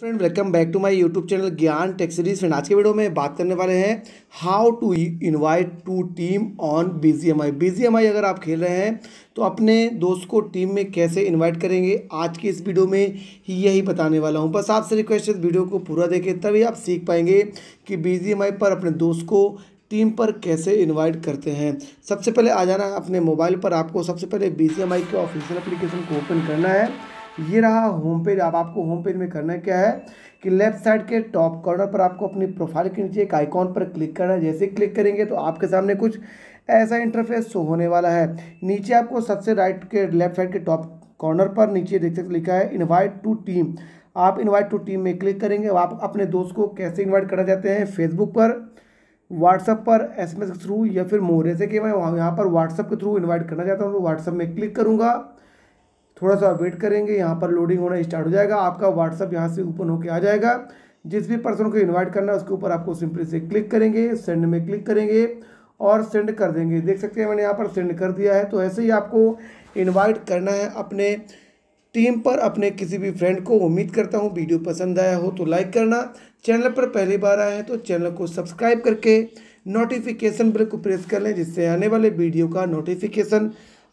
friend welcome back to my YouTube channel Gyan tech series friend आज के video में बात करने वाले हैं how to invite to team on BGMI BGMI अगर आप खेल रहे हैं तो अपने दोस्त को टीम में कैसे इनवाइट करेंगे आज की इस वीडियो में यही बताने वाला हूं बस आपसे रिक्वेस्ट है वीडियो को पूरा देखें तभी आप सीख पाएंगे कि बी पर अपने दोस्त को टीम पर कैसे इनवाइट करते हैं सबसे पहले आ जाना है अपने मोबाइल पर आपको सबसे पहले बी के ऑफिशियल अप्लीकेशन को ओपन करना है ये रहा होम पेज अब आपको होम पेज में करना क्या है कि लेफ्ट साइड के टॉप कॉर्नर पर आपको अपनी प्रोफाइल के नीचे एक आइकॉन पर क्लिक करना है जैसे क्लिक करेंगे तो आपके सामने कुछ ऐसा इंटरफेस शो होने वाला है नीचे आपको सबसे राइट के लेफ्ट साइड के टॉप कॉर्नर पर नीचे देख सकते लिखा है इन्वाइट टू टीम आप इन्वाइट टू टीम में क्लिक करेंगे आप अपने दोस्त को कैसे इन्वाइट करना चाहते हैं फेसबुक पर व्हाट्सअप पर एस के थ्रू या फिर मोरे से कि मैं यहाँ पर व्हाट्सअप के थ्रू इनवाइट करना चाहता हूँ तो व्हाट्सअप में क्लिक करूँगा थोड़ा सा वेट करेंगे यहाँ पर लोडिंग होना स्टार्ट हो जाएगा आपका व्हाट्सअप यहाँ से ओपन होकर आ जाएगा जिस भी पर्सन को इन्वाइट करना है उसके ऊपर आपको सिंपली से क्लिक करेंगे सेंड में क्लिक करेंगे और सेंड कर देंगे देख सकते हैं मैंने यहाँ पर सेंड कर दिया है तो ऐसे ही आपको इन्वाइट करना है अपने टीम पर अपने किसी भी फ्रेंड को उम्मीद करता हूँ वीडियो पसंद आया हो तो लाइक करना चैनल पर पहली बार आए हैं तो चैनल को सब्सक्राइब करके नोटिफिकेशन बिल को प्रेस कर लें जिससे आने वाले वीडियो का नोटिफिकेशन